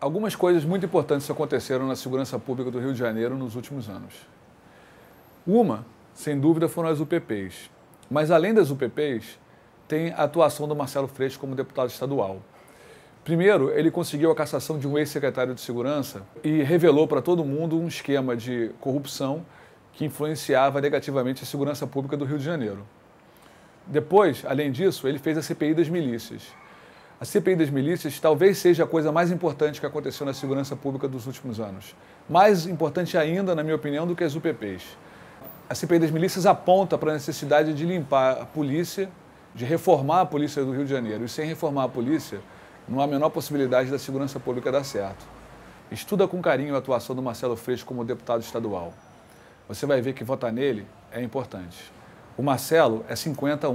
algumas coisas muito importantes aconteceram na segurança pública do Rio de Janeiro nos últimos anos. Uma, sem dúvida, foram as UPPs. Mas além das UPPs, tem a atuação do Marcelo Freixo como deputado estadual. Primeiro, ele conseguiu a cassação de um ex-secretário de segurança e revelou para todo mundo um esquema de corrupção que influenciava negativamente a segurança pública do Rio de Janeiro. Depois, além disso, ele fez a CPI das milícias. A CPI das milícias talvez seja a coisa mais importante que aconteceu na segurança pública dos últimos anos. Mais importante ainda, na minha opinião, do que as UPPs. A CPI das milícias aponta para a necessidade de limpar a polícia, de reformar a polícia do Rio de Janeiro. E sem reformar a polícia, não há a menor possibilidade da segurança pública dar certo. Estuda com carinho a atuação do Marcelo Freixo como deputado estadual. Você vai ver que votar nele é importante. O Marcelo é 50